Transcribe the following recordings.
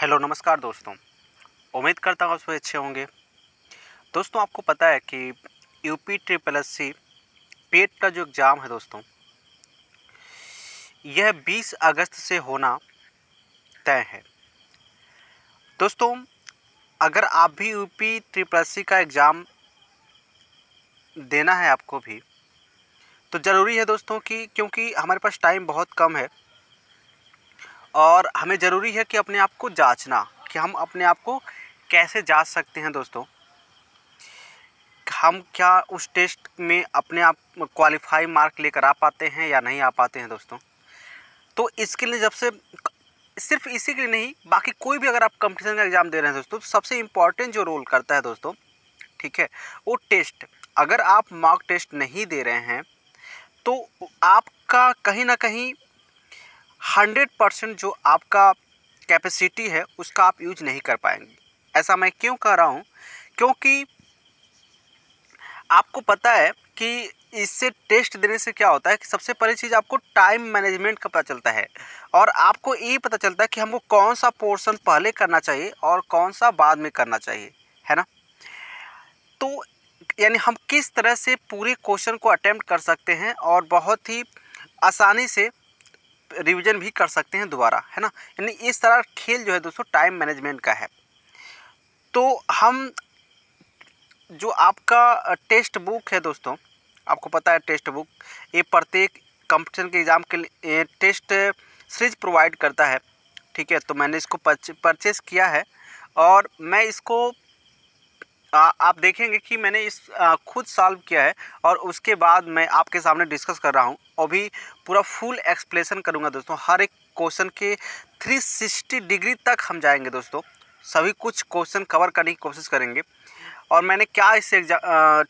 Hello नमस्कार दोस्तों उम्मीद करता हूँ सभी अच्छे होंगे दोस्तों आपको पता है कि U P triple S C PET का जो एग्ज़ाम है दोस्तों यह 20 अगस्त से होना तय है दोस्तों अगर आप भी U P triple S C का एग्ज़ाम देना है आपको भी तो ज़रूरी है दोस्तों कि क्योंकि हमारे पास टाइम बहुत कम है और हमें ज़रूरी है कि अपने आप को जांचना कि हम अपने आप को कैसे जांच सकते हैं दोस्तों हम क्या उस टेस्ट में अपने आप क्वालिफाई मार्क लेकर आ पाते हैं या नहीं आ पाते हैं दोस्तों तो इसके लिए जब से सिर्फ इसी के लिए नहीं बाकी कोई भी अगर आप कंपटीशन का एग्ज़ाम दे रहे हैं दोस्तों तो सबसे इम्पॉर्टेंट जो रोल करता है दोस्तों ठीक है वो टेस्ट अगर आप मॉक टेस्ट नहीं दे रहे हैं तो आपका कहीं ना कहीं हंड्रेड परसेंट जो आपका कैपेसिटी है उसका आप यूज नहीं कर पाएंगे ऐसा मैं क्यों कह रहा हूँ क्योंकि आपको पता है कि इससे टेस्ट देने से क्या होता है कि सबसे पहली चीज़ आपको टाइम मैनेजमेंट का पता चलता है और आपको ये पता चलता है कि हमको कौन सा पोर्शन पहले करना चाहिए और कौन सा बाद में करना चाहिए है ना तो यानी हम किस तरह से पूरे क्वेश्चन को अटैम्प्ट कर सकते हैं और बहुत ही आसानी से रिवीजन भी कर सकते हैं दोबारा है ना यानी इस तरह खेल जो है दोस्तों टाइम मैनेजमेंट का है तो हम जो आपका टेस्ट बुक है दोस्तों आपको पता है टेस्ट बुक ये प्रत्येक कंपटीशन के एग्ज़ाम के लिए टेस्ट सीरीज प्रोवाइड करता है ठीक है तो मैंने इसको परचेस किया है और मैं इसको आ, आप देखेंगे कि मैंने इस आ, खुद सॉल्व किया है और उसके बाद मैं आपके सामने डिस्कस कर रहा हूँ अभी पूरा फुल एक्सप्लेसन करूँगा दोस्तों हर एक क्वेश्चन के 360 डिग्री तक हम जाएंगे दोस्तों सभी कुछ क्वेश्चन कवर करने की कोशिश करेंगे और मैंने क्या इस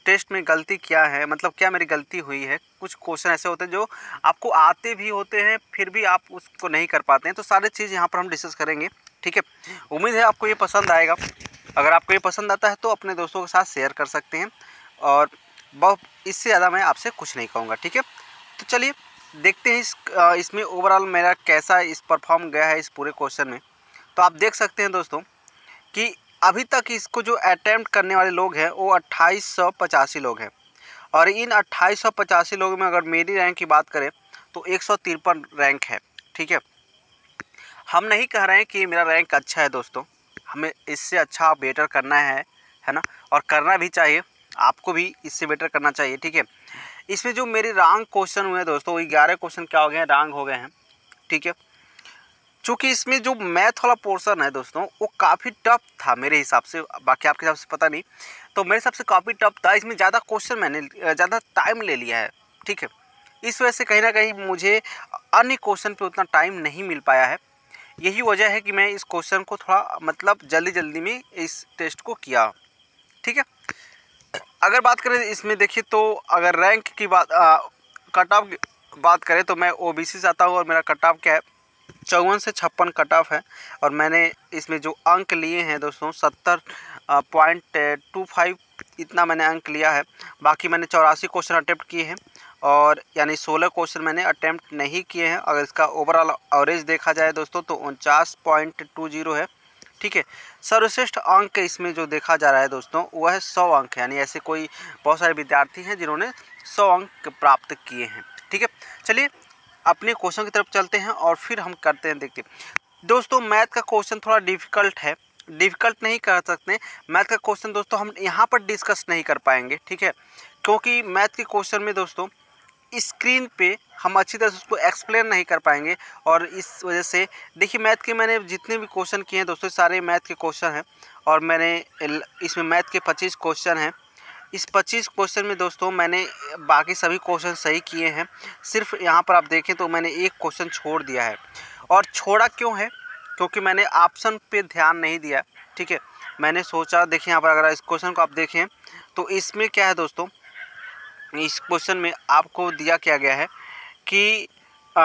टेस्ट में गलती किया है मतलब क्या मेरी गलती हुई है कुछ क्वेश्चन ऐसे होते हैं जो आपको आते भी होते हैं फिर भी आप उसको नहीं कर पाते हैं तो सारे चीज़ यहाँ पर हम डिस्कस करेंगे ठीक है उम्मीद है आपको ये पसंद आएगा अगर आपको ये पसंद आता है तो अपने दोस्तों के साथ शेयर कर सकते हैं और बहुत इससे ज़्यादा मैं आपसे कुछ नहीं कहूँगा ठीक है तो चलिए देखते हैं इस इसमें ओवरऑल मेरा कैसा इस परफॉर्म गया है इस पूरे क्वेश्चन में तो आप देख सकते हैं दोस्तों कि अभी तक इसको जो अटैम्प्ट करने वाले लोग हैं वो अट्ठाईस लोग हैं और इन अट्ठाईस लोगों में अगर मेरी रैंक की बात करें तो एक रैंक है ठीक है हम नहीं कह रहे हैं कि मेरा रैंक अच्छा है दोस्तों हमें इससे अच्छा बेटर करना है है ना और करना भी चाहिए आपको भी इससे बेटर करना चाहिए ठीक है इसमें जो मेरे रॉन्ग क्वेश्चन हुए हैं दोस्तों वही ग्यारह क्वेश्चन क्या हो गए हैं रॉन्ग हो गए हैं ठीक है चूँकि इसमें जो मैथ वाला पोर्सन है दोस्तों वो काफ़ी टफ था मेरे हिसाब से बाकी आपके हिसाब से पता नहीं तो मेरे हिसाब से काफ़ी टफ था इसमें ज़्यादा क्वेश्चन मैंने ज़्यादा टाइम ले लिया है ठीक है इस वजह से कहीं ना कहीं मुझे अन्य क्वेश्चन पे उतना टाइम नहीं मिल पाया है यही वजह है कि मैं इस क्वेश्चन को थोड़ा मतलब जल्दी जल्दी में इस टेस्ट को किया ठीक है अगर बात करें इसमें देखिए तो अगर रैंक की बात कट ऑफ बात करें तो मैं ओ बी से आता हूँ और मेरा कट ऑफ क्या है चौवन से छप्पन कट ऑफ है और मैंने इसमें जो अंक लिए हैं दोस्तों सत्तर पॉइंट टू फाइव इतना मैंने अंक लिया है बाकी मैंने चौरासी क्वेश्चन अटैप्ट किए हैं और यानी सोलह क्वेश्चन मैंने अटैम्प्ट नहीं किए हैं अगर इसका ओवरऑल एवरेज देखा जाए दोस्तों तो उनचास पॉइंट टू जीरो है ठीक है सर्वश्रेष्ठ अंक इसमें जो देखा जा रहा है दोस्तों वह है सौ अंक यानी ऐसे कोई बहुत सारे विद्यार्थी हैं जिन्होंने सौ अंक प्राप्त किए हैं ठीक है चलिए अपने क्वेश्चन की तरफ चलते हैं और फिर हम करते हैं देखते दोस्तों मैथ का क्वेश्चन थोड़ा डिफ़िकल्ट है डिफ़िकल्ट नहीं कर सकते मैथ का क्वेश्चन दोस्तों हम यहाँ पर डिस्कस नहीं कर पाएंगे ठीक है क्योंकि मैथ के क्वेश्चन में दोस्तों स्क्रीन पे हम अच्छी तरह से उसको एक्सप्लेन नहीं कर पाएंगे और इस वजह से देखिए मैथ के मैंने जितने भी क्वेश्चन किए हैं दोस्तों सारे मैथ के क्वेश्चन हैं और मैंने इसमें मैथ के पच्चीस क्वेश्चन हैं इस 25 क्वेश्चन में दोस्तों मैंने बाकी सभी क्वेश्चन सही किए हैं सिर्फ यहाँ पर आप देखें तो मैंने एक क्वेश्चन छोड़ दिया है और छोड़ा क्यों है क्योंकि मैंने ऑप्शन पे ध्यान नहीं दिया ठीक है मैंने सोचा देखिए यहाँ पर अगर इस क्वेश्चन को आप देखें तो इसमें क्या है दोस्तों इस क्वेश्चन में आपको दिया क्या गया है कि आ,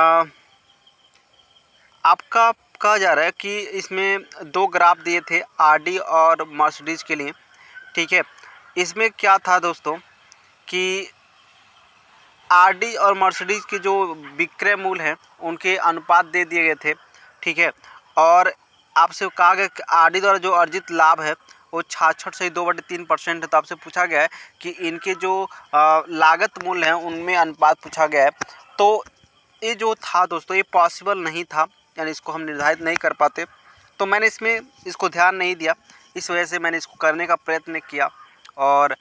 आपका कहा जा रहा है कि इसमें दो ग्राफ दिए थे आरडी और मर्सिडीज के लिए ठीक है इसमें क्या था दोस्तों कि आरडी और मर्सिडीज के जो विक्रय मूल हैं उनके अनुपात दे दिए गए थे ठीक है और आपसे कहा गया कि आरडी द्वारा जो अर्जित लाभ है वो छाछठ से दो बटे तीन परसेंट है तो आपसे पूछा गया है कि इनके जो लागत मूल्य हैं उनमें अनुपात पूछा गया है तो ये जो था दोस्तों ये पॉसिबल नहीं था यानी इसको हम निर्धारित नहीं कर पाते तो मैंने इसमें इसको ध्यान नहीं दिया इस वजह से मैंने इसको करने का प्रयत्न किया और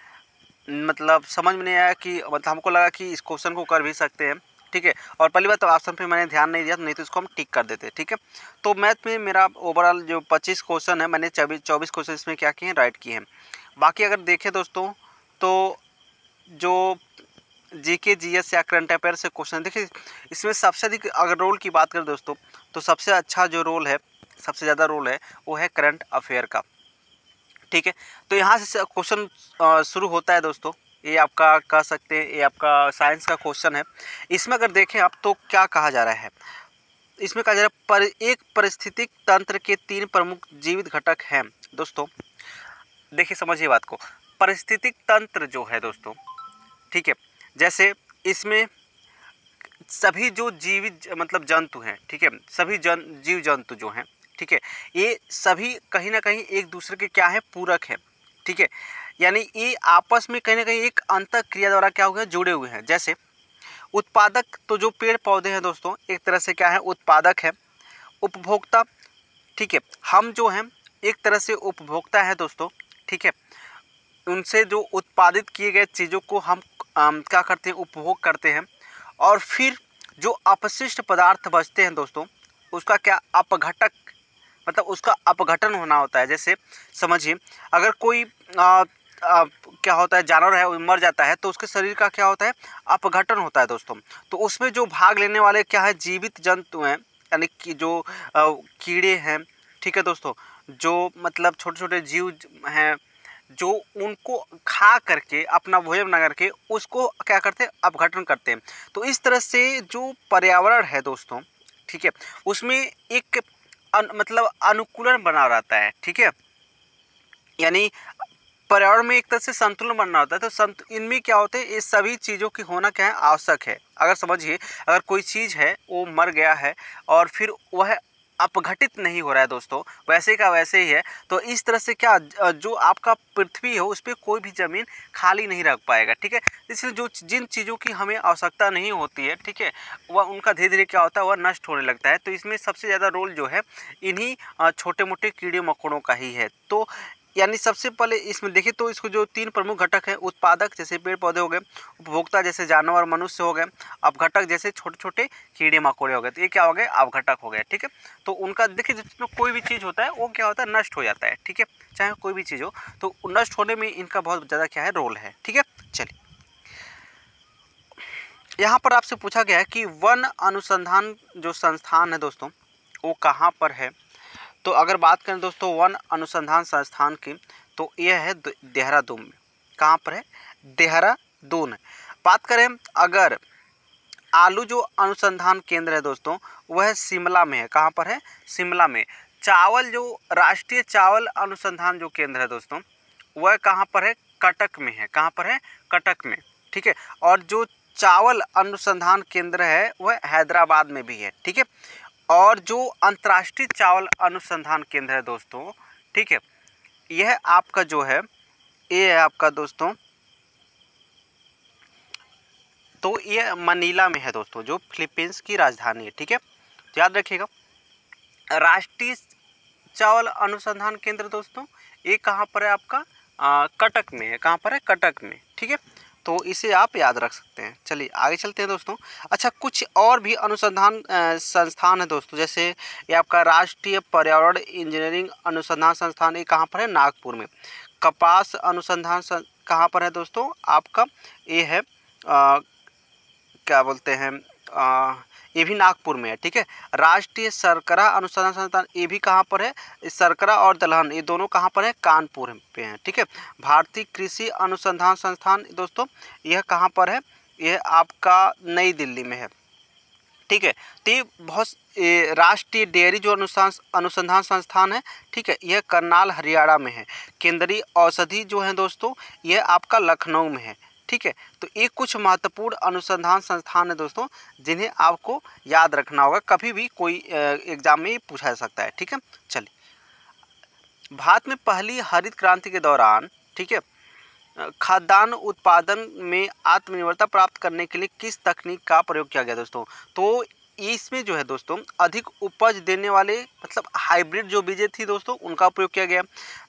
मतलब समझ में नहीं आया कि मतलब हमको लगा कि इस क्वेश्चन को कर भी सकते हैं ठीक है और पहली बार तो ऑप्शन पे मैंने ध्यान नहीं दिया नहीं तो इसको हम टिक कर देते ठीक है तो मैथ में मेरा ओवरऑल जो पच्चीस क्वेश्चन है मैंने चौबीस चौबीस क्वेश्चन इसमें क्या किए हैं राइट किए हैं बाकी अगर देखें दोस्तों तो जो जी के जी एस या करंट अफेयर से क्वेश्चन देखिए इसमें सबसे अधिक अगर रोल की बात करें दोस्तों तो सबसे अच्छा जो रोल है सबसे ज़्यादा रोल है वो है करंट अफेयर का ठीक है तो यहाँ से क्वेश्चन शुरू होता है दोस्तों ये आपका कह सकते हैं ये आपका साइंस का क्वेश्चन है इसमें अगर देखें आप तो क्या कहा जा रहा है इसमें कहा जा रहा है पर एक परिस्थितिक तंत्र के तीन प्रमुख जीवित घटक हैं दोस्तों देखिए समझिए बात को परिस्थितिक तंत्र जो है दोस्तों ठीक है जैसे इसमें सभी जो जीवित मतलब जंतु हैं ठीक है सभी जन जीव जंतु जो हैं ठीक है ये सभी कहीं ना कहीं एक दूसरे के क्या है पूरक हैं ठीक है यानी ये आपस में कहीं ना कहीं एक अंत क्रिया द्वारा क्या हुए हैं जुड़े हुए हैं जैसे उत्पादक तो जो पेड़ पौधे हैं दोस्तों एक तरह से क्या है उत्पादक है उपभोक्ता ठीक है हम जो हैं एक तरह से उपभोक्ता है दोस्तों ठीक है उनसे जो उत्पादित किए गए चीज़ों को हम क्या करते हैं उपभोग करते हैं और फिर जो अपशिष्ट पदार्थ बचते हैं दोस्तों उसका क्या अपघटक मतलब उसका अपघटन होना होता है जैसे समझिए अगर कोई आ, क्या होता है जानवर है वो मर जाता है तो उसके शरीर का क्या होता है अपघटन होता है दोस्तों तो उसमें जो भाग लेने वाले क्या है जीवित जंतु हैं यानी कि जो कीड़े हैं ठीक है दोस्तों जो मतलब छोटे छोटे जीव हैं जो उनको खा करके अपना भोजन बना करके उसको क्या करते हैं अपघटन करते हैं तो इस तरह से जो पर्यावरण है दोस्तों ठीक है उसमें एक अन, मतलब अनुकूलन बना रहता है ठीक है यानी पर्यावरण में एक तरह से संतुलन बनना होता है तो संत इनमें क्या होते हैं ये सभी चीज़ों की होना क्या है आवश्यक है अगर समझिए अगर कोई चीज़ है वो मर गया है और फिर वह अपघटित नहीं हो रहा है दोस्तों वैसे का वैसे ही है तो इस तरह से क्या जो आपका पृथ्वी हो उस पर कोई भी ज़मीन खाली नहीं रख पाएगा ठीक है इसलिए जो जिन चीज़ों की हमें आवश्यकता नहीं होती है ठीक है वह उनका धीरे धीरे क्या होता है वह नष्ट होने लगता है तो इसमें सबसे ज़्यादा रोल जो है इन्हीं छोटे मोटे कीड़े मकोड़ों का ही है तो यानी सबसे पहले इसमें देखें तो इसको जो तीन प्रमुख घटक हैं उत्पादक जैसे पेड़ पौधे हो गए उपभोक्ता जैसे जानवर मनुष्य हो गए अवघटक जैसे छोटे छोटे कीड़े मकोड़े हो गए तो ये क्या हो गए अवघटक हो गए ठीक है तो उनका देखिए जिसमें कोई भी चीज़ होता है वो क्या होता है नष्ट हो जाता है ठीक है चाहे कोई भी चीज़ हो तो नष्ट होने में इनका बहुत ज़्यादा क्या है रोल है ठीक है चलिए यहाँ पर आपसे पूछा गया है कि वन अनुसंधान जो संस्थान है दोस्तों वो कहाँ पर है तो अगर बात करें दोस्तों वन अनुसंधान संस्थान की तो यह है देहरादून में कहाँ पर है देहरादून बात करें अगर आलू जो अनुसंधान केंद्र है दोस्तों वह शिमला में है कहाँ पर है शिमला में चावल जो राष्ट्रीय चावल अनुसंधान जो केंद्र है दोस्तों वह कहाँ पर है कटक में है कहाँ पर है कटक में ठीक है और जो चावल अनुसंधान केंद्र है वह हैदराबाद में भी है ठीक है और जो अंतर्राष्ट्रीय चावल अनुसंधान केंद्र है दोस्तों ठीक है यह आपका जो है ये है आपका दोस्तों तो ये मनीला में है दोस्तों जो फिलीपींस की राजधानी है ठीक है तो याद रखिएगा राष्ट्रीय चावल अनुसंधान केंद्र दोस्तों ये कहाँ पर है आपका आ, कटक में है कहाँ पर है कटक में ठीक है तो इसे आप याद रख सकते हैं चलिए आगे चलते हैं दोस्तों अच्छा कुछ और भी अनुसंधान संस्थान है दोस्तों जैसे ये आपका राष्ट्रीय पर्यावरण इंजीनियरिंग अनुसंधान संस्थान ये कहाँ पर है नागपुर में कपास अनुसंधान कहाँ पर है दोस्तों आपका ये है आ, क्या बोलते हैं आ, ये भी नागपुर में है ठीक है राष्ट्रीय सरकरा अनुसंधान संस्थान ये भी कहाँ पर है सरकरा और दलहन ये दोनों कहाँ पर है कानपुर पे हैं ठीक है भारतीय कृषि अनुसंधान संस्थान दोस्तों यह कहाँ पर है यह आपका नई दिल्ली में है ठीक है तो ये बहुत राष्ट्रीय डेयरी जो अनुसंधान अनुसंधान संस्थान है ठीक है यह करनाल हरियाणा में है केंद्रीय औषधि जो है दोस्तों यह आपका लखनऊ में है ठीक है तो ये कुछ महत्वपूर्ण अनुसंधान संस्थान है दोस्तों जिन्हें आपको याद रखना होगा कभी भी कोई एग्जाम में पूछा जा सकता है ठीक है चलिए भारत में पहली हरित क्रांति के दौरान ठीक है खाद्यान्न उत्पादन में आत्मनिर्भरता प्राप्त करने के लिए किस तकनीक का प्रयोग किया गया दोस्तों तो इसमें जो है दोस्तों अधिक उपज देने वाले मतलब हाइब्रिड जो बीजें थी दोस्तों उनका प्रयोग किया गया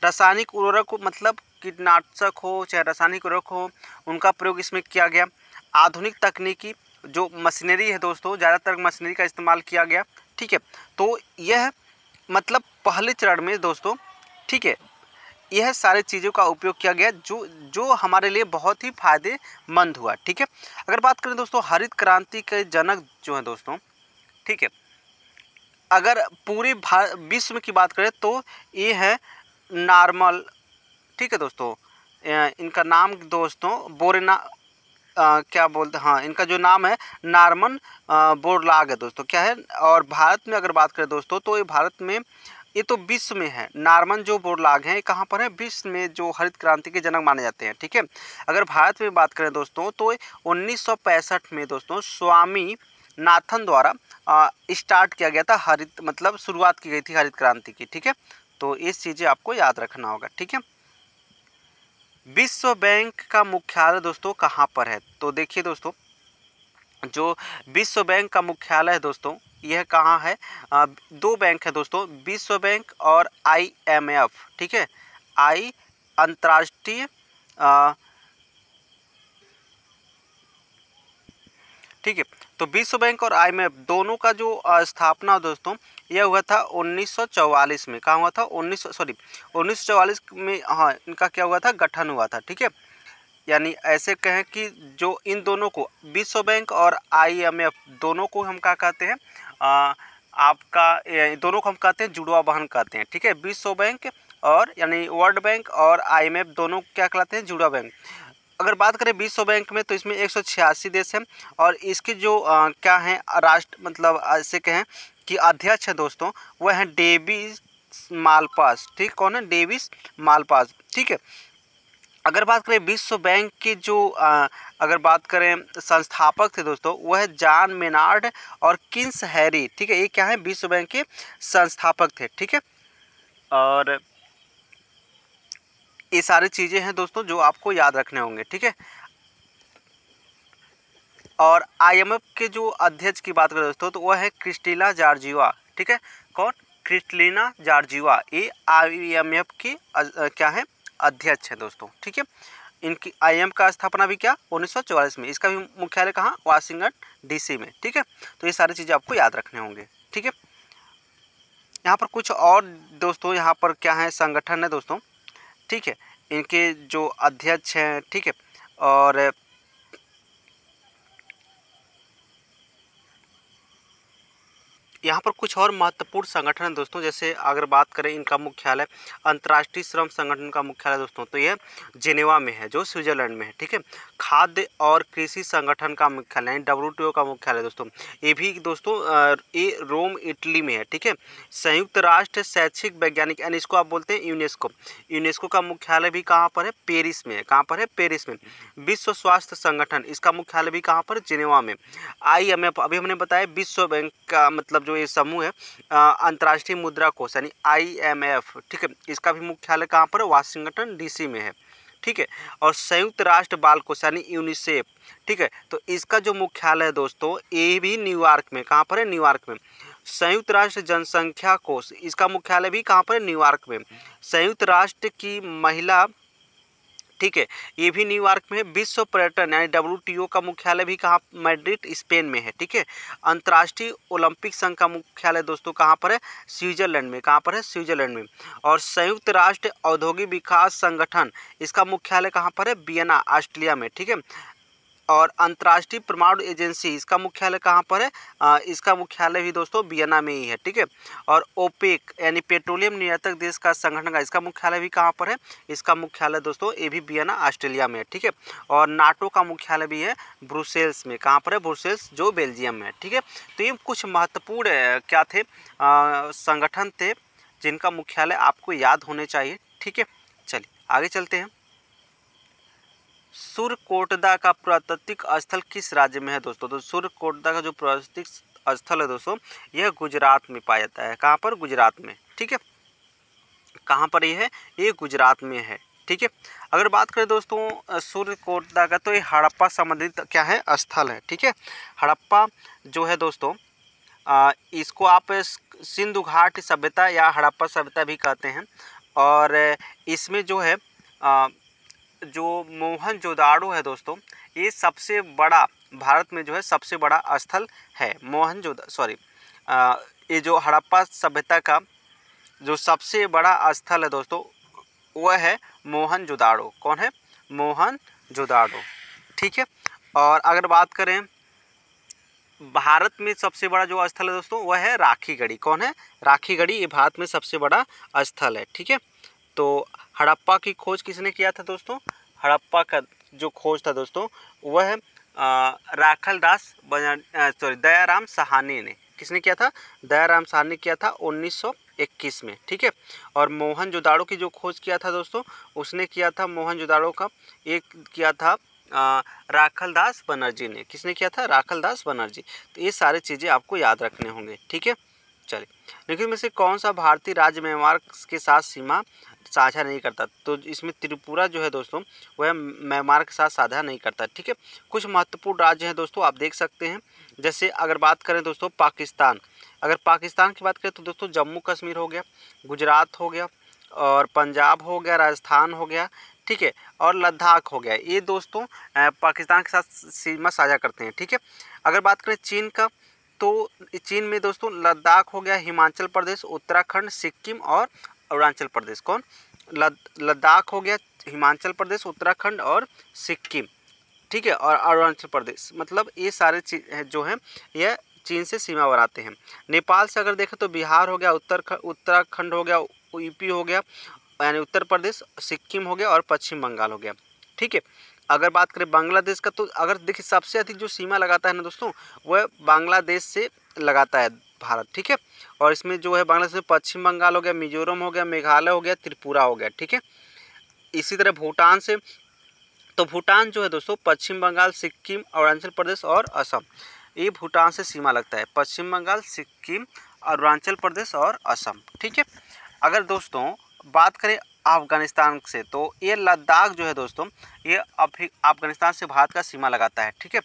रासायनिक उर्वरक मतलब कीटनाशक हो चाहे रासायनिक उर्वरक हो उनका प्रयोग इसमें किया गया आधुनिक तकनीकी जो मशीनरी है दोस्तों ज़्यादातर मशीनरी का इस्तेमाल किया गया ठीक है तो यह मतलब पहले चरण में दोस्तों ठीक है यह सारे चीज़ों का उपयोग किया गया जो जो हमारे लिए बहुत ही फायदेमंद हुआ ठीक है अगर बात करें दोस्तों हरित क्रांति के जनक जो हैं दोस्तों ठीक है अगर पूरे विश्व की बात करें तो ये है नॉर्मल ठीक है दोस्तों इनका नाम दोस्तों बोरेना आ, क्या बोलते हाँ इनका जो नाम है नार्मन बोरलाग है दोस्तों क्या है और भारत में अगर बात करें दोस्तों तो ये भारत में ये तो विश्व में है नार्मन जो बोरलाग हैं कहाँ पर है विश्व में जो हरित क्रांति के जनक माने जाते हैं ठीक है अगर भारत में बात करें दोस्तों तो उन्नीस में दोस्तों स्वामी नाथन द्वारा स्टार्ट किया गया था हरित मतलब शुरुआत की गई थी हरित क्रांति की ठीक है तो इस चीज़ें आपको याद रखना होगा ठीक है विश्व बैंक का मुख्यालय दोस्तों कहाँ पर है तो देखिए दोस्तों जो विश्व बैंक का मुख्यालय है दोस्तों यह कहाँ है आ, दो बैंक है दोस्तों विश्व बैंक और आईएमएफ ठीक है आई अंतर्राष्ट्रीय ठीक है तो विश्व बैंक और आईएमएफ दोनों का जो स्थापना दोस्तों यह हुआ था 1944 में कहाँ हुआ था 19 सॉरी 1944 में हाँ इनका क्या हुआ था गठन हुआ था ठीक है यानी ऐसे कहें कि जो इन दोनों को विश्व बैंक और आईएमएफ दोनों को हम क्या कहते हैं आ, आपका दोनों को हम कहते हैं जुड़वा बहन कहते हैं ठीक है विश्व बैंक और यानी वर्ल्ड बैंक और आईएमएफ दोनों क्या कहलाते हैं जुड़वा बैंक अगर बात करें विश्व बैंक में तो इसमें एक देश हैं और इसके जो आ, क्या हैं राष्ट्र मतलब ऐसे कहें कि अध्यक्ष हैं दोस्तों वह हैं डेविस मालपास ठीक कौन है डेविस मालपास ठीक है अगर बात करें विश्व बैंक के जो आ, अगर बात करें संस्थापक थे दोस्तों वह जॉन मेनार्ड और किन्स हैरी ठीक है ये क्या है विश्व बैंक के संस्थापक थे ठीक है और ये सारी चीज़ें हैं दोस्तों जो आपको याद रखने होंगे ठीक है और आईएमएफ के जो अध्यक्ष की बात करें दोस्तों तो वह है क्रिस्टीला जार्जीवा ठीक है कौन क्रिस्टलिना जार्जीवा ये आईएमएफ की क्या है अध्यक्ष है दोस्तों ठीक है इनकी आईएम का स्थापना भी क्या चौवालीस में इसका भी मुख्यालय कहाँ वाशिंगटन डीसी में ठीक है तो ये सारी चीज़ें आपको याद रखने होंगे ठीक है यहाँ पर कुछ और दोस्तों यहाँ पर क्या है संगठन है दोस्तों ठीक है इनके जो अध्यक्ष हैं ठीक है और यहाँ पर कुछ और महत्वपूर्ण संगठन है दोस्तों जैसे अगर बात करें इनका मुख्यालय अंतर्राष्ट्रीय श्रम संगठन का मुख्यालय दोस्तों तो यह जिनेवा में है जो स्विट्जरलैंड में है ठीक है खाद्य और कृषि संगठन का मुख्यालय डब्ल्यू का मुख्यालय दोस्तों ये भी दोस्तों ये रोम इटली में है ठीक है संयुक्त राष्ट्र शैक्षिक वैज्ञानिक यानी इसको आप बोलते हैं यूनेस्को यूनेस्को का मुख्यालय भी कहाँ पर है पेरिस में है कहाँ पर है पेरिस में विश्व स्वास्थ्य संगठन इसका मुख्यालय भी कहाँ पर जिनेवा में आई अभी हमने बताया विश्व बैंक का मतलब जो ये समूह है अंतर्राष्ट्रीय मुद्रा कोष यानी आईएमएफ ठीक है इसका भी मुख्यालय कहाँ पर है वाशिंगटन डीसी में है ठीक है और संयुक्त राष्ट्र बाल कोष यानी यूनिसेफ ठीक है तो इसका जो मुख्यालय है दोस्तों ये भी न्यूयॉर्क में कहाँ पर है न्यूयॉर्क में संयुक्त राष्ट्र जनसंख्या कोष इसका मुख्यालय भी कहाँ पर है न्यूयॉर्क में संयुक्त राष्ट्र की महिला ठीक है ये भी न्यूयॉर्क में है विश्व पर्यटन यानी डब्ल्यू का मुख्यालय भी कहाँ मैड्रिड स्पेन में है ठीक है अंतर्राष्ट्रीय ओलंपिक संघ का मुख्यालय दोस्तों कहाँ पर है स्विट्जरलैंड में कहाँ पर है स्विट्जरलैंड में और संयुक्त राष्ट्र औद्योगिक विकास संगठन इसका मुख्यालय कहाँ पर है बियना ऑस्ट्रेलिया में ठीक है और अंतर्राष्ट्रीय परमाणु एजेंसी इसका मुख्यालय कहाँ पर है आ, इसका मुख्यालय भी दोस्तों वियना में ही है ठीक है और ओपेक यानी पेट्रोलियम निर्यातक देश का संगठन का इसका मुख्यालय भी कहाँ पर है इसका मुख्यालय दोस्तों ये भी वियना ऑस्ट्रेलिया में है ठीक है और नाटो का मुख्यालय भी है ब्रुसेल्स में कहाँ पर है ब्रुसेल्स जो बेल्जियम में है ठीक है तो ये कुछ महत्वपूर्ण क्या थे आ, संगठन थे जिनका मुख्यालय आपको याद होने चाहिए ठीक है चलिए आगे चलते हैं सुरकोटदा का पुरातत्विक स्थल किस राज्य में है दोस्तों तो सुरकोटदा का जो पुरातत्विक स्थल है दोस्तों यह गुजरात में पाया जाता है कहाँ पर गुजरात में ठीक है कहाँ पर यह है ये गुजरात में है ठीक है अगर बात करें दोस्तों सूर्यकोटदा का तो ये हड़प्पा संबंधित क्या है स्थल है ठीक है हड़प्पा जो है दोस्तों आ, इसको आप सिंधु घाट सभ्यता या हड़प्पा सभ्यता भी कहते हैं और इसमें जो है आ, जो मोहन जोदाड़ो है दोस्तों ये सबसे बड़ा भारत में जो है सबसे बड़ा स्थल है मोहन जोदा सॉरी ये जो हड़प्पा सभ्यता का जो सबसे बड़ा स्थल है दोस्तों वह है मोहन जोदाड़ो कौन है मोहन जोदाड़ो ठीक है और अगर बात करें भारत में सबसे बड़ा जो स्थल है दोस्तों वह है राखी गढ़ी कौन है राखी गढ़ी ये भारत में सबसे बड़ा स्थल है ठीक है तो हड़प्पा की खोज किसने किया था दोस्तों हड़प्पा का जो खोज था दोस्तों वह राखल दास सॉरी दयाराम सहानी ने किसने किया था दयाराम सहानी ने किया था 1921 में ठीक है और मोहन जोदाड़ो की जो खोज किया था दोस्तों उसने किया था मोहन जोदाड़ो का एक किया था राखल दास बनर्जी ने किसने किया था राखल दास बनर्जी तो ये सारे चीज़ें आपको याद रखने होंगे ठीक है चलिए लेकिन में से कौन सा भारतीय राज्य म्यांमार के साथ सीमा साझा नहीं करता तो इसमें त्रिपुरा जो है दोस्तों वह म्यांमार के साथ साझा नहीं करता ठीक है कुछ महत्वपूर्ण राज्य हैं दोस्तों आप देख सकते हैं जैसे अगर बात करें दोस्तों पाकिस्तान अगर पाकिस्तान की बात करें तो दोस्तों जम्मू कश्मीर हो गया गुजरात हो गया और पंजाब हो गया राजस्थान हो गया ठीक है और लद्दाख हो गया ये दोस्तों पाकिस्तान के साथ सीमा साझा करते हैं ठीक है अगर बात करें चीन का तो चीन में दोस्तों लद्दाख हो गया हिमाचल प्रदेश उत्तराखंड सिक्किम और अरुणाचल प्रदेश कौन लद्दाख हो गया हिमाचल प्रदेश उत्तराखंड और सिक्किम ठीक है और अरुणाचल प्रदेश मतलब ये सारे चीज जो हैं यह चीन से सीमा बनाते हैं नेपाल से अगर देखें तो बिहार हो गया उत्तर उत्तराखंड हो गया यूपी हो गया यानी उत्तर प्रदेश सिक्किम हो गया और पश्चिम बंगाल हो गया ठीक है अगर बात करें बांग्लादेश का तो अगर देखिए सबसे अधिक जो सीमा लगाता है ना दोस्तों वह बांग्लादेश से लगाता है भारत ठीक है और इसमें जो है बांग्लादेश में पश्चिम बंगाल हो गया मिजोरम हो गया मेघालय हो गया त्रिपुरा हो गया ठीक है इसी तरह भूटान से तो भूटान जो है दोस्तों पश्चिम बंगाल सिक्किम अरुणाचल प्रदेश और असम ये भूटान से सीमा लगता है पश्चिम बंगाल सिक्किम अरुणाचल प्रदेश और असम ठीक है अगर दोस्तों बात करें अफगानिस्तान से तो ये लद्दाख जो है दोस्तों ये अफगानिस्तान से भारत का सीमा लगाता है ठीक है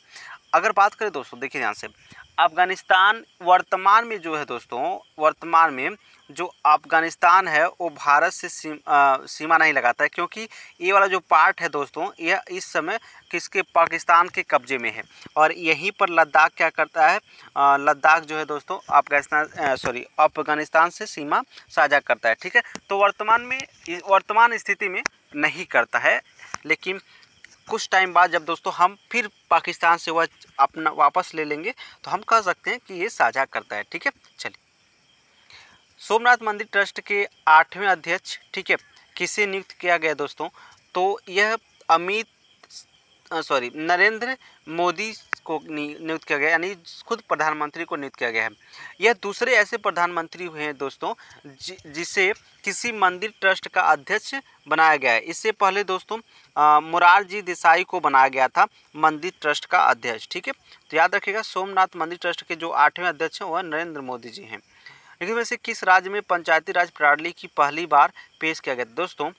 अगर बात करें दोस्तों देखिए ध्यान से अफ़गानिस्तान वर्तमान में जो है दोस्तों वर्तमान में जो अफ़गानिस्तान है वो भारत से सीम, आ, सीमा नहीं लगाता है क्योंकि ये वाला जो पार्ट है दोस्तों यह इस समय किसके पाकिस्तान के कब्जे में है और यहीं पर लद्दाख क्या करता है लद्दाख जो है दोस्तों अफगानिस्तान सॉरी अफ़गानिस्तान से सीमा साझा करता है ठीक है तो वर्तमान में वर्तमान स्थिति में नहीं करता है लेकिन कुछ टाइम बाद जब दोस्तों हम फिर पाकिस्तान से वह अपना वापस ले लेंगे तो हम कह सकते हैं कि ये साझा करता है ठीक है चलिए सोमनाथ मंदिर ट्रस्ट के आठवें अध्यक्ष ठीक है किसे नियुक्त किया गया दोस्तों तो यह अमित सॉरी नरेंद्र मोदी को नियुक्त किया गया यानी खुद प्रधानमंत्री को नियुक्त किया गया है यह दूसरे ऐसे प्रधानमंत्री हुए हैं दोस्तों जिसे किसी मंदिर ट्रस्ट का अध्यक्ष बनाया गया है इससे पहले दोस्तों मुरारजी देसाई को बनाया गया था मंदिर ट्रस्ट का अध्यक्ष ठीक है तो याद रखिएगा सोमनाथ मंदिर ट्रस्ट के जो आठवें अध्यक्ष हैं वह नरेंद्र मोदी जी हैं लेकिन वैसे किस राज्य में पंचायती राज प्रणाली की पहली बार पेश किया गया दोस्तों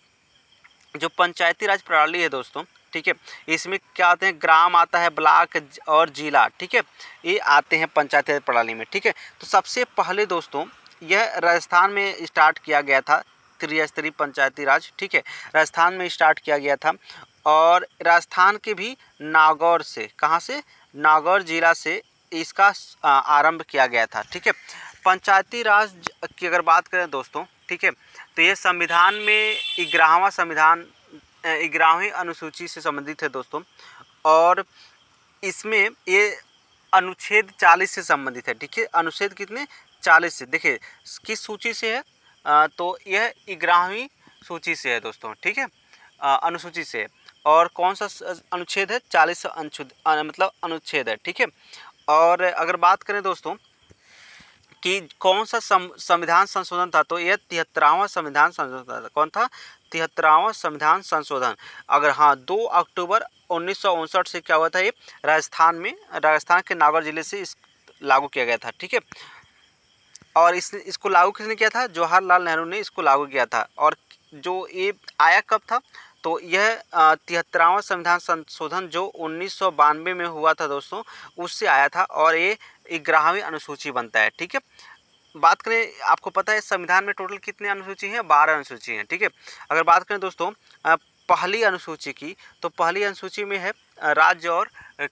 जो पंचायती राज प्रणाली है दोस्तों ठीक है इसमें क्या आते हैं ग्राम आता है ब्लॉक और जिला ठीक है ये आते हैं पंचायत प्रणाली में ठीक है तो सबसे पहले दोस्तों यह राजस्थान में स्टार्ट किया गया था त्रिस्तरीय पंचायती राज ठीक है राजस्थान में स्टार्ट किया गया था और राजस्थान के भी नागौर से कहाँ से नागौर जिला से इसका आरंभ किया गया था ठीक है पंचायती राज की अगर बात करें दोस्तों ठीक है तो ये संविधान में ग्राहवा संविधान ग्यारहवीं अनुसूची से संबंधित है दोस्तों और इसमें ये अनुच्छेद 40 से संबंधित है ठीक है अनुच्छेद कितने 40 से देखिए किस सूची से है आ, तो यह ग्यारहवीं सूची से है दोस्तों ठीक है अनुसूची से है और कौन सा अनुच्छेद है चालीस अनुच्छेद मतलब अनुच्छेद है ठीक है और अगर बात करें दोस्तों कि कौन सा संविधान संशोधन था तो यह तिहत्तरवा संविधान संशोधन था कौन था तिहत्तरवां संविधान संशोधन अगर हाँ दो अक्टूबर उन्नीस से क्या हुआ था ये राजस्थान में राजस्थान के नागौर जिले से इस लागू किया गया था ठीक है और इस इसको लागू किसने किया था जवाहरलाल नेहरू ने इसको लागू किया था और जो ये आया कब था तो यह तिहत्तरवां संविधान संशोधन जो उन्नीस में हुआ था दोस्तों उससे आया था और ये ग्यारहवीं अनुसूची बनता है ठीक है बात करें आपको पता है संविधान में टोटल कितने अनुसूची हैं बारह अनुसूची हैं ठीक है ठीके? अगर बात करें दोस्तों पहली अनुसूची की तो पहली अनुसूची में है राज्य और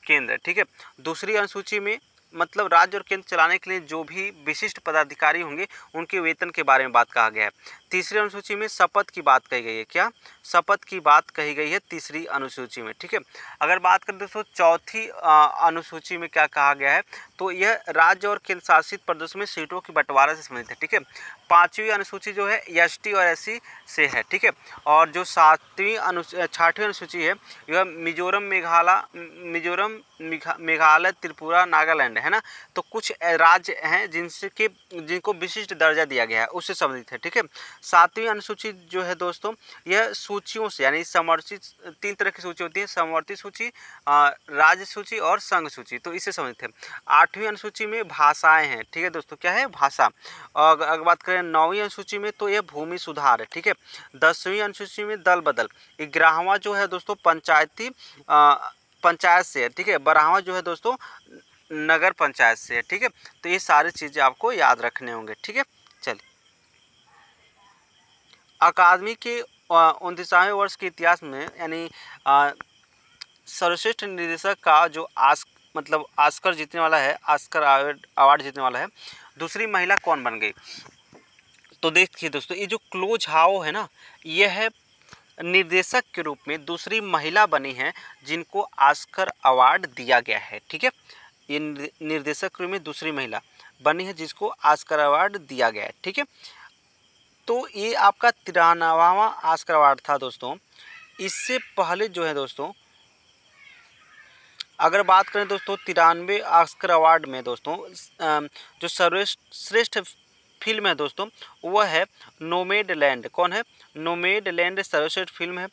केंद्र ठीक है दूसरी अनुसूची में मतलब राज्य और केंद्र चलाने के लिए जो भी विशिष्ट पदाधिकारी होंगे उनके वेतन के बारे में बात कहा गया है तीसरी अनुसूची में शपथ की बात कही गई है क्या शपथ की बात कही गई है तीसरी अनुसूची में ठीक है अगर बात करें दोस्तों चौथी अनुसूची में क्या कहा गया है तो यह राज्य और केंद्र शासित प्रदेश में सीटों की बंटवारा से संबंधित है ठीक है पाँचवीं अनुसूची जो है एस और एस से है ठीक है और जो सातवीं अनु छठवीं अनुसूची है यह मिजोरम मेघालय मिजोरम मेघालय त्रिपुरा नागालैंड है ना तो कुछ राज्य हैं जिनके जिनको विशिष्ट दर्जा दिया गया है उससे संबंधित है ठीक है सातवीं अनुसूची जो है दोस्तों यह सूचियों से यानी समर्थित तीन तरह की सूची होती है समर्थित सूची राज्य सूची और संघ सूची तो इससे संबंधित है आठवीं अनुसूची में भाषाएँ हैं ठीक है दोस्तों क्या है भाषा और अगर बात करें नौवीं अनुसूची में तो यह भूमि सुधार है ठीक है दसवीं अनुसूची में दल बदल ग्यारहवा जो है दोस्तों पंचायती पंचायत से है ठीक है बराहवा जो है दोस्तों नगर पंचायत से है ठीक है तो ये सारी चीज़ें आपको याद रखने होंगे ठीक है चलिए अकादमी के उनतीसवें वर्ष के इतिहास में यानी सर्वश्रेष्ठ निदेशक का जो आस मतलब आस्कर जीतने वाला है आस्कर अवार्ड जीतने वाला है दूसरी महिला कौन बन गई तो देखिए दोस्तों ये जो क्लोज हाव है ना ये है निर्देशक के रूप में दूसरी महिला बनी हैं जिनको आस्कर अवार्ड दिया गया है ठीक है ये निर्देशक के रूप में दूसरी महिला बनी है जिसको आस्कर अवार्ड दिया गया है ठीक है तो ये आपका तिरानवावा आस्कर अवार्ड था दोस्तों इससे पहले जो है दोस्तों अगर बात करें दोस्तों तिरानवे आस्कर अवार्ड में दोस्तों जो श्रेष्ठ फिल्म है दोस्तों वह है नोमेड लैंड कौन है नोमेड लैंड सर्वश्रेष्ठ फिल्म है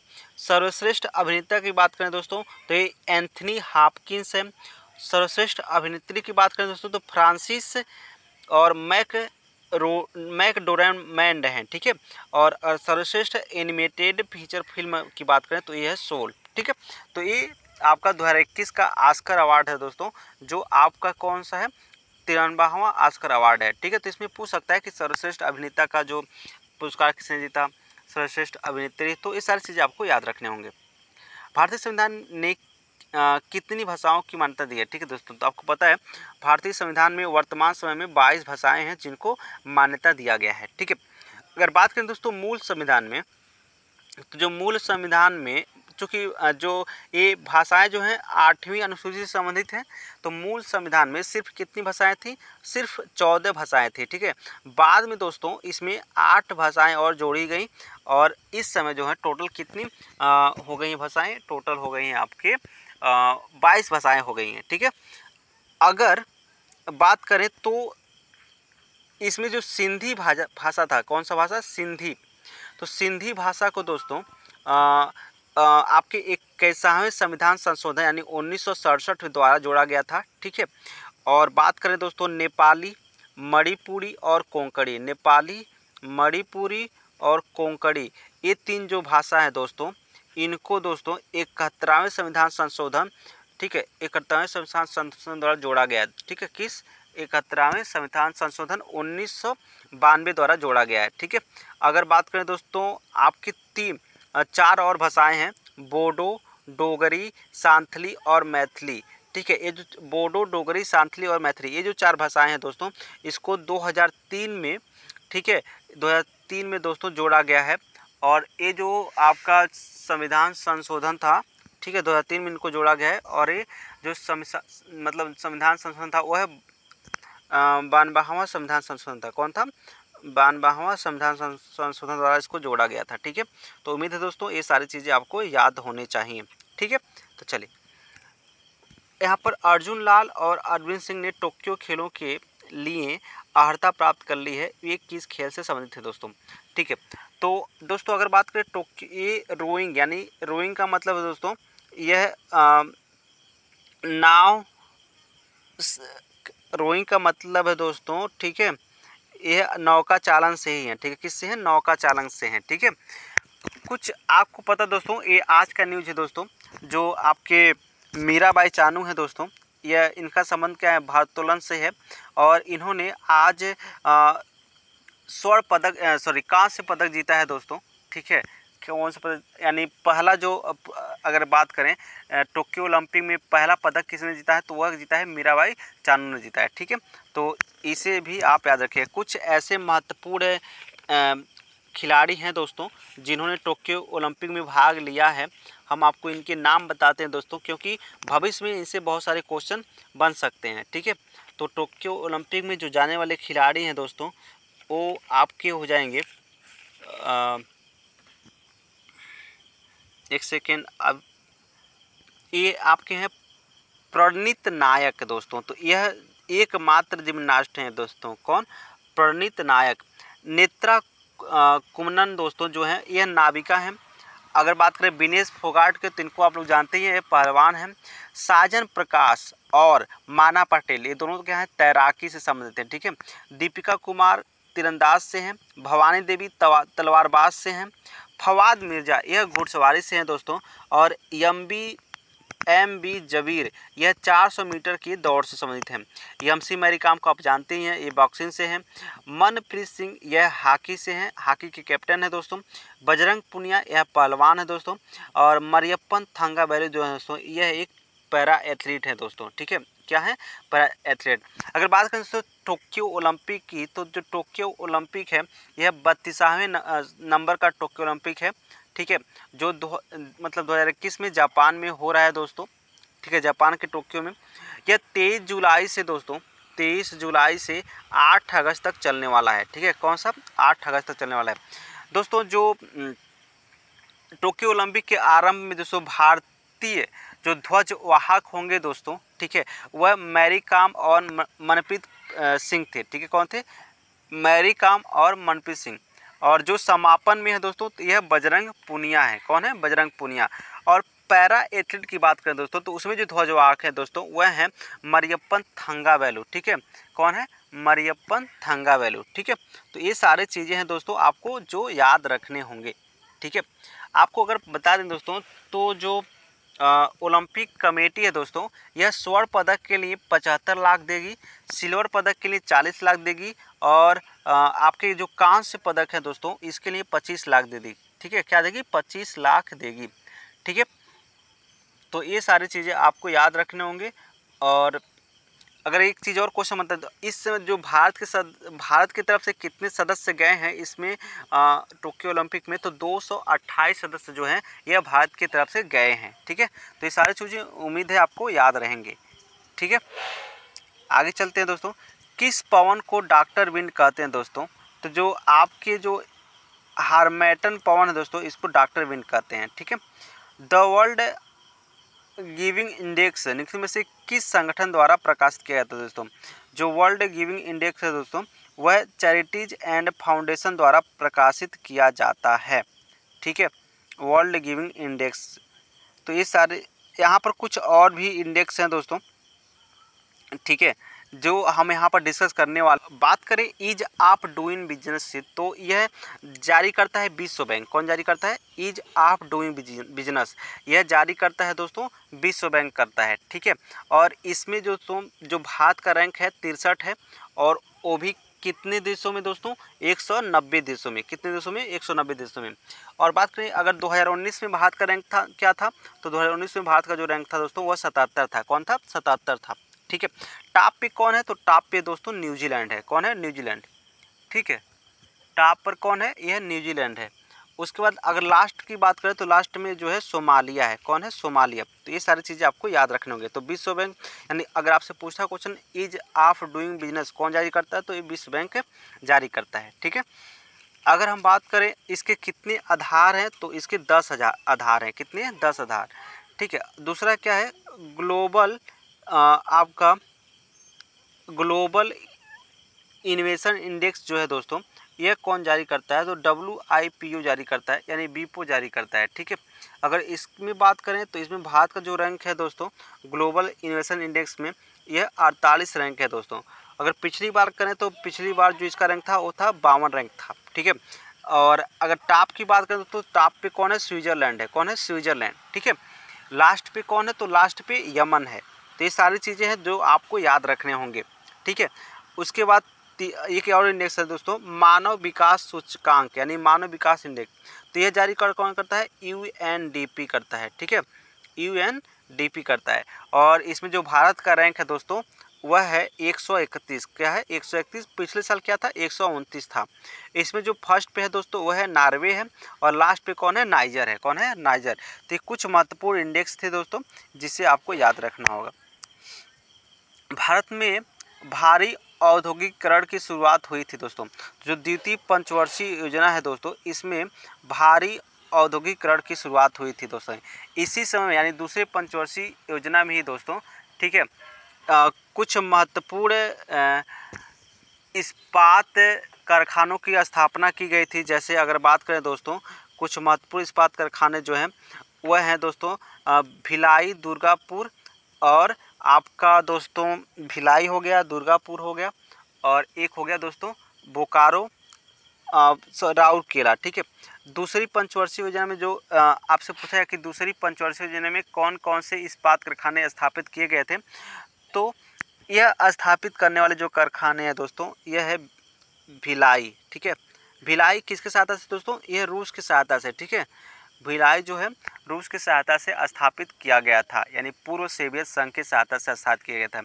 सर्वश्रेष्ठ अभिनेता की बात करें दोस्तों तो ये एंथनी हापकिंस है सर्वश्रेष्ठ अभिनेत्री की बात करें दोस्तों तो फ्रांसिस और मैक रो मैंड हैं ठीक है और सर्वश्रेष्ठ एनिमेटेड फीचर फिल्म की बात करें तो ये है सोल ठीक है तो ये आपका दो हज़ार इक्कीस का आस्कर अवार्ड है दोस्तों जो आपका कौन सा है तिरानबावा आस्कर अवार्ड है ठीक है तो इसमें पूछ सकता है कि सर्वश्रेष्ठ अभिनेता का जो पुरस्कार किसने जीता सर्वश्रेष्ठ अभिनेत्री तो ये सारी चीज़ें आपको याद रखने होंगे भारतीय संविधान ने आ, कितनी भाषाओं की मान्यता दी है ठीक है दोस्तों तो आपको पता है भारतीय संविधान में वर्तमान समय में बाईस भाषाएँ हैं जिनको मान्यता दिया गया है ठीक है अगर बात करें दोस्तों मूल संविधान में तो जो मूल संविधान में चूँकि जो ये भाषाएं जो हैं आठवीं अनुसूची से संबंधित हैं तो मूल संविधान में सिर्फ कितनी भाषाएं थी सिर्फ चौदह भाषाएं थी ठीक है बाद में दोस्तों इसमें आठ भाषाएं और जोड़ी गई और इस समय जो है टोटल कितनी आ, हो गई हैं भाषाएँ टोटल हो गई हैं आपके बाईस भाषाएँ हो गई हैं ठीक है अगर बात करें तो इसमें जो सिंधी भाषा था कौन सा भाषा सिंधी तो सिंधी भाषा को दोस्तों आपके एक कैसावें संविधान संशोधन यानी उन्नीस द्वारा जोड़ा गया था ठीक है और बात करें दोस्तों नेपाली मणिपुरी और कोंकणी नेपाली मणिपुरी और कोंकणी ये तीन जो भाषा है दोस्तों इनको दोस्तों इकहत्तरवें संविधान संशोधन ठीक है इकहत्तरवें संविधान संशोधन द्वारा जोड़ा गया है ठीक है किस इकहत्तरवें संविधान संशोधन उन्नीस द्वारा जोड़ा गया है ठीक है अगर बात करें दोस्तों आपकी तीन चार और भाषाएं हैं बोडो डोगरी सांथली और मैथिली ठीक है ये जो बोडो डोगरी सांथली और मैथिली ये जो चार भाषाएं हैं दोस्तों इसको 2003 में ठीक है 2003 में दोस्तों जोड़ा गया है और ये जो आपका संविधान संशोधन था ठीक है 2003 में इनको जोड़ा गया है और ये जो मतलब संविधान संशोधन था वो है बानबाहवा संविधान संशोधन था कौन था बाहवा संविधान संशोधन द्वारा इसको जोड़ा गया था ठीक है तो उम्मीद है दोस्तों ये सारी चीज़ें आपको याद होने चाहिए ठीक है तो चलिए यहाँ पर अर्जुन लाल और अरविंद सिंह ने टोक्यो खेलों के लिए अर्हता प्राप्त कर ली है ये किस खेल से संबंधित है दोस्तों ठीक है तो दोस्तों अगर बात करें टोक्यो ये रोइंग यानी रोइंग का मतलब है दोस्तों यह नाव रोइंग का मतलब है दोस्तों ठीक है ये नौका चालन से ही है ठीक है किससे है नौका चालन से है ठीक है कुछ आपको पता दोस्तों ये आज का न्यूज़ है दोस्तों जो आपके मीराबाई चानू है दोस्तों यह इनका संबंध क्या है भारतोलन से है और इन्होंने आज स्वर्ण पदक सॉरी कांस्य पदक जीता है दोस्तों ठीक है कौन सा पदक यानी पहला जो अगर बात करें टोक्यो ओलंपिक में पहला पदक किसने जीता है तो वह जीता है मीराबाई चानू ने जीता है ठीक है तो इसे भी आप याद रखिए कुछ ऐसे महत्वपूर्ण खिलाड़ी हैं दोस्तों जिन्होंने टोक्यो ओलंपिक में भाग लिया है हम आपको इनके नाम बताते हैं दोस्तों क्योंकि भविष्य में इनसे बहुत सारे क्वेश्चन बन सकते हैं ठीक है तो टोक्यो ओलंपिक में जो जाने वाले खिलाड़ी हैं दोस्तों वो आपके हो जाएंगे आ, एक सेकेंड अब ये आपके हैं प्रणित नायक दोस्तों तो यह एकमात्र जिम्नास्ट हैं दोस्तों कौन प्रणित नायक नेत्रा कुमनन दोस्तों जो हैं यह नाविका हैं अगर बात करें विनेश फोगाट के तो इनको आप लोग जानते ही हैं पहलवान हैं साजन प्रकाश और माना पटेल ये दोनों क्या हैं तैराकी से संबंधित हैं ठीक है दीपिका कुमार तिरंदाज से हैं भवानी देवी तलवारबाज से हैं फवाद मिर्जा यह घुड़सवारी से हैं दोस्तों और M B M B Jabir यह 400 मीटर की दौड़ से संबंधित हैं सी मेरी काम को आप जानते ही हैं ये बॉक्सिंग से हैं मनप्रीत सिंह यह हॉकी से हैं हॉकी के कैप्टन है दोस्तों बजरंग पुनिया यह पहलवान है दोस्तों और मरियप्पन थंगा बैलू जो है दोस्तों यह एक पैरा एथलीट है दोस्तों ठीक है क्या है पैरा एथलीट अगर बात करें तो टोक्यो ओलंपिक की तो जो टोक्यो ओलंपिक है यह बत्तीसवें नंबर का टोक्यो ओलंपिक है ठीक है जो दो मतलब 2021 में जापान में हो रहा है दोस्तों ठीक है जापान के टोक्यो में यह तेईस जुलाई से दोस्तों तेईस जुलाई से आठ अगस्त तक चलने वाला है ठीक है कौन सा आठ अगस्त तक चलने वाला है दोस्तों जो टोक्यो ओलंपिक के आरंभ में दोस्तों भारतीय जो ध्वज वाहक होंगे दोस्तों ठीक है वह मैरी काम और मनप्रीत सिंह थे ठीक है कौन थे मैरी काम और मनप्रीत सिंह और जो समापन में है दोस्तों तो यह बजरंग पुनिया है कौन है बजरंग पुनिया और पैरा एथलीट की बात करें दोस्तों तो उसमें जो ध्वजवाहक है दोस्तों वह हैं मरियप्पन थंगा वैल्यू ठीक है कौन है मरियप्पन थंगा वैल्यू ठीक है तो ये सारे चीज़ें हैं दोस्तों आपको जो याद रखने होंगे ठीक है आपको अगर बता दें दोस्तों तो जो ओलंपिक कमेटी है दोस्तों यह स्वर्ण पदक के लिए पचहत्तर लाख देगी सिल्वर पदक के लिए चालीस लाख देगी और आ, आपके जो कांस्य पदक है दोस्तों इसके लिए पच्चीस लाख दे देगी ठीक है क्या देगी पच्चीस लाख देगी ठीक है तो ये सारी चीज़ें आपको याद रखने होंगे और अगर एक चीज़ और क्वेश्चन बनता है तो इस जो भारत के सद भारत की तरफ से कितने सदस्य गए हैं इसमें टोक्यो ओलंपिक में तो 228 सदस्य जो हैं यह भारत की तरफ से गए हैं ठीक है तो ये सारी चीज़ें उम्मीद है आपको याद रहेंगे ठीक है आगे चलते हैं दोस्तों किस पवन को डॉक्टर विंड कहते हैं दोस्तों तो जो आपके जो हारमेटन पवन है दोस्तों इसको डॉक्टर विंड कहते हैं ठीक है द वर्ल्ड गिविंग इंडेक्स निम्न में से किस संगठन द्वारा प्रकाशित किया जाता है दोस्तों जो वर्ल्ड गिविंग इंडेक्स है दोस्तों वह चैरिटीज एंड फाउंडेशन द्वारा प्रकाशित किया जाता है ठीक है वर्ल्ड गिविंग इंडेक्स तो ये सारे यहाँ पर कुछ और भी इंडेक्स हैं दोस्तों ठीक है जो हम यहाँ पर डिस्कस करने वाले बात करें इज आप डूइंग बिजनेस तो यह जारी करता है विश्व बैंक कौन जारी करता है इज आप डूइंग बिजनेस यह जारी करता है दोस्तों विश्व बैंक करता है ठीक है और इसमें जो तो, जो भारत का रैंक है तिरसठ है और वो भी कितने देशों में दोस्तों 190 देशों में कितने देशों में 190 देशों में और बात करें अगर 2019 में भारत का रैंक था क्या था तो 2019 में भारत का जो रैंक था दोस्तों वह सतहत्तर था कौन था सतहत्तर था ठीक है टॉप पे कौन है तो टॉप पे दोस्तों न्यूजीलैंड है कौन है न्यूजीलैंड ठीक है टॉप पर कौन है यह न्यूजीलैंड है उसके बाद अगर लास्ट की बात करें तो लास्ट में जो है सोमालिया है कौन है सोमालिया तो ये सारी चीज़ें आपको याद रखने होंगे तो विश्व बैंक यानी अगर आपसे पूछा question ease of doing business कौन जारी करता है तो ये विश्व बैंक जारी करता है ठीक है अगर हम बात करें इसके कितने आधार हैं तो इसके दस हजार आधार हैं कितने हैं दस आधार ठीक है दूसरा क्या है ग्लोबल आपका ग्लोबल इन्वेशन इंडेक्स जो है दोस्तों यह कौन जारी करता है तो डब्ल्यू आई पी ओ जारी करता है यानी बीपो जारी करता है ठीक है अगर इसमें बात करें तो इसमें भारत का जो रैंक है दोस्तों ग्लोबल इन्वेशन इंडेक्स में यह अड़तालीस रैंक है दोस्तों अगर पिछली बार करें तो पिछली बार जो इसका रैंक था वो था बावन रैंक था ठीक है और अगर टॉप की बात करें तो टॉप पे कौन है स्विट्ज़रलैंड है कौन है स्विट्ज़रलैंड ठीक है लास्ट पे कौन है तो लास्ट पे यमन है तो ये सारी चीज़ें हैं जो आपको याद रखने होंगे ठीक है उसके बाद एक और इंडेक्स है दोस्तों मानव विकास सूचकांक यानी मानव विकास इंडेक्स तो यह जारी कर कौन करता है यू करता है ठीक है यू करता है और इसमें जो भारत का रैंक है दोस्तों वह है 131 क्या है 131 पिछले साल क्या था एक था इसमें जो फर्स्ट पे है दोस्तों वह है नार्वे है और लास्ट पे कौन है नाइजर है कौन है नाइजर तो ये कुछ महत्वपूर्ण इंडेक्स थे दोस्तों जिसे आपको याद रखना होगा भारत में भारी औद्योगिकरण की शुरुआत हुई थी दोस्तों जो द्वितीय पंचवर्षीय योजना है दोस्तों इसमें भारी औद्योगिकरण की शुरुआत हुई थी दोस्तों इसी समय यानी दूसरे पंचवर्षीय योजना में ही दोस्तों ठीक है कुछ महत्वपूर्ण इस्पात कारखानों की स्थापना की गई थी जैसे अगर बात करें दोस्तों कुछ महत्वपूर्ण इस्पात कारखाने जो हैं वह हैं दोस्तों भिलाई दुर्गापुर और आपका दोस्तों भिलाई हो गया दुर्गापुर हो गया और एक हो गया दोस्तों बोकारो राउरकेला ठीक है दूसरी पंचवर्षीय योजना में जो आपसे पूछा है कि दूसरी पंचवर्षीय योजना में कौन कौन से इस्पात कारखाने स्थापित किए गए थे तो यह स्थापित करने वाले जो कारखाने हैं दोस्तों यह है भिलाई ठीक है भिलाई किसके सहायता से दोस्तों यह रूस की सहायता से ठीक है भिलाई जो है रूस की सहायता से स्थापित किया गया था यानी पूर्व सोवियत संघ की सहायता से स्थापित किया गया था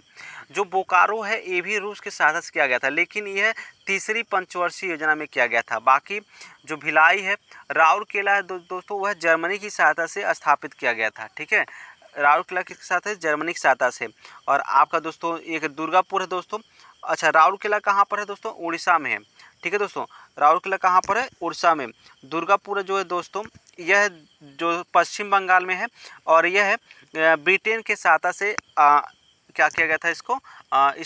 जो बोकारो है ये भी रूस की सहायता से किया गया था लेकिन यह तीसरी पंचवर्षीय योजना में किया गया था बाकी जो भिलाई है राउरकेला है दो, दोस्तों वह जर्मनी की सहायता से स्थापित किया गया था ठीक है राउरकेला के साथ है जर्मनी की सहायता से और आपका दोस्तों एक दुर्गापुर है दोस्तों अच्छा राउरकेला कहाँ पर है दोस्तों उड़ीसा में है ठीक है दोस्तों राउरकेला कहाँ पर है उड़ीसा में दुर्गापुर जो है दोस्तों यह जो पश्चिम बंगाल में है और यह ब्रिटेन के सहायता से आ, क्या किया गया था इसको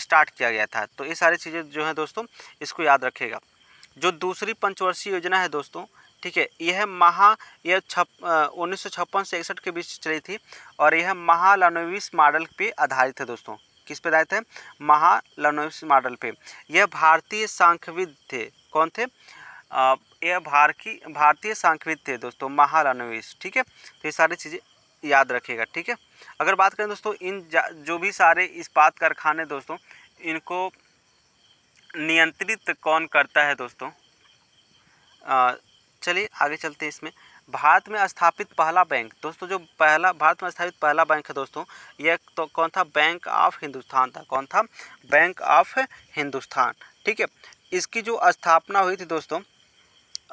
स्टार्ट किया गया था तो ये सारी चीज़ें जो हैं दोस्तों इसको याद रखेगा जो दूसरी पंचवर्षीय योजना है दोस्तों ठीक है यह महा यह छप उन्नीस से इकसठ के बीच चली थी और यह महालनोविस मॉडल पे आधारित है दोस्तों किस पे आधारित है महालनोविस मॉडल पे यह भारतीय सांख्यविद थे कौन थे यह भार की भारतीय सांख्यविद थे दोस्तों महारणवेश ठीक है तो ये सारी चीज़ें याद रखिएगा ठीक है अगर बात करें दोस्तों इन जो भी सारे इस्पात कारखाने दोस्तों इनको नियंत्रित कौन करता है दोस्तों चलिए आगे चलते हैं इसमें भारत में स्थापित पहला बैंक दोस्तों जो पहला भारत में स्थापित पहला बैंक है दोस्तों यह तो कौन था बैंक ऑफ हिंदुस्तान था कौन था बैंक ऑफ हिंदुस्तान ठीक है इसकी जो स्थापना हुई थी दोस्तों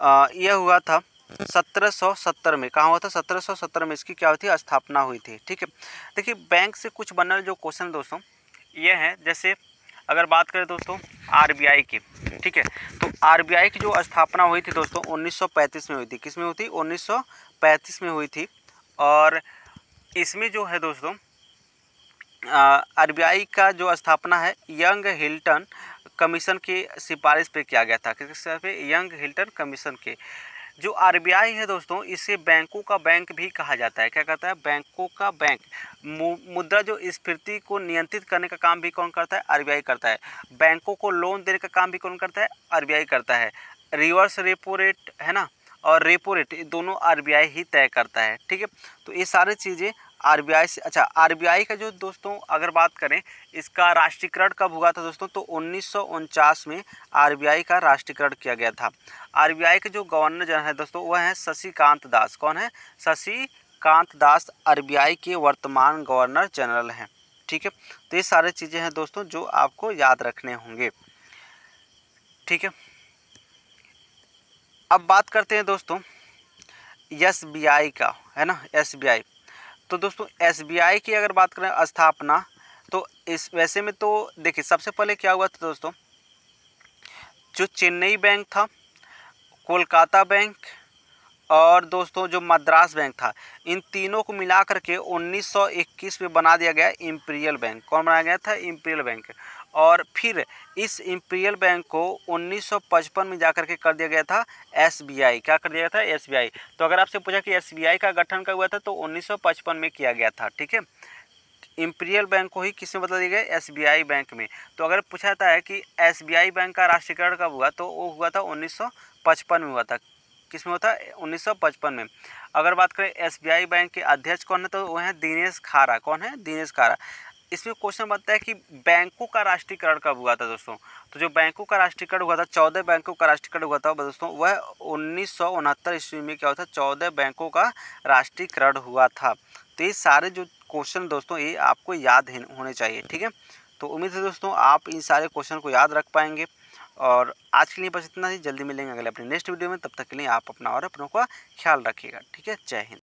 यह हुआ था 1770 में कहाँ हुआ था 1770 में इसकी क्या हुई थी स्थापना हुई थी ठीक है देखिए बैंक से कुछ बनल जो क्वेश्चन दोस्तों ये हैं जैसे अगर बात करें दोस्तों आरबीआई की ठीक है तो आरबीआई की जो स्थापना हुई थी दोस्तों 1935 में हुई थी किस में हुई थी 1935 में हुई थी और इसमें जो है दोस्तों आरबीआई का जो स्थापना है यंग हिल्टन कमीशन की सिफारिश पे किया गया था किसके पे यंग हिल्टन कमीशन के जो आरबीआई है दोस्तों इसे बैंकों का बैंक भी कहा जाता है क्या कहता है बैंकों का बैंक मुद्रा जो स्फीति को नियंत्रित करने का काम भी कौन करता है आरबीआई करता है बैंकों को लोन देने का काम भी कौन करता है आरबीआई करता है रिवर्स रेपो रेट है ना और रेपो रेट दोनों आरबीआई ही तय करता है ठीक है तो ये सारी चीज़ें आरबीआई से अच्छा आरबीआई का जो दोस्तों अगर बात करें इसका राष्ट्रीयकरण कब हुआ था दोस्तों तो उन्नीस में आरबीआई का राष्ट्रीयकरण किया गया था आरबीआई के जो गवर्नर जनरल है दोस्तों वह हैं शशिकांत दास कौन है शशिकांत दास आरबीआई के वर्तमान गवर्नर जनरल हैं ठीक है तो ये सारी चीज़ें हैं दोस्तों जो आपको याद रखने होंगे ठीक है अब बात करते हैं दोस्तों एस बी आई का है ना एस बी आई तो दोस्तों एसबीआई की अगर बात करें स्थापना तो इस वैसे में तो देखिए सबसे पहले क्या हुआ था दोस्तों जो चेन्नई बैंक था कोलकाता बैंक और दोस्तों जो मद्रास बैंक था इन तीनों को मिला करके 1921 में बना दिया गया इम्पीरियल बैंक कौन बनाया गया था इम्पीरियल बैंक और फिर इस इम्पीरियल बैंक को 1955 में जाकर के कर दिया गया था एसबीआई क्या कर दिया गया था एसबीआई तो अगर आपसे पूछा कि एसबीआई का गठन कब हुआ था तो 1955 में किया गया था ठीक है इम्पीरियल बैंक को ही किसमें बदल दिया गया एस बैंक में तो अगर पूछा जाता है कि एस बैंक का राष्ट्रीयकरण कब हुआ तो वो हुआ था उन्नीस में हुआ था किस में हुआ था 1955 में अगर बात करें एसबीआई बैंक के अध्यक्ष कौन है तो वह हैं दिनेश खारा कौन है दिनेश खारा इसमें क्वेश्चन बनता है कि बैंकों का राष्ट्रीयकरण कब हुआ था दोस्तों तो जो बैंकों का राष्ट्रीयकरण हुआ था चौदह बैंकों का राष्ट्रीयकरण हुआ था दोस्तों वह उन्नीस ईस्वी में क्या हुआ था चौदह बैंकों का राष्ट्रीयकरण हुआ था तो ये सारे जो क्वेश्चन दोस्तों ये आपको याद होने चाहिए ठीक है तो उम्मीद है दोस्तों आप इन सारे क्वेश्चन को याद रख पाएंगे और आज के लिए बस इतना ही जल्दी मिलेंगे अगले अपने नेक्स्ट वीडियो में तब तक के लिए आप अपना और अपनों का ख्याल रखिएगा ठीक है जय हिंद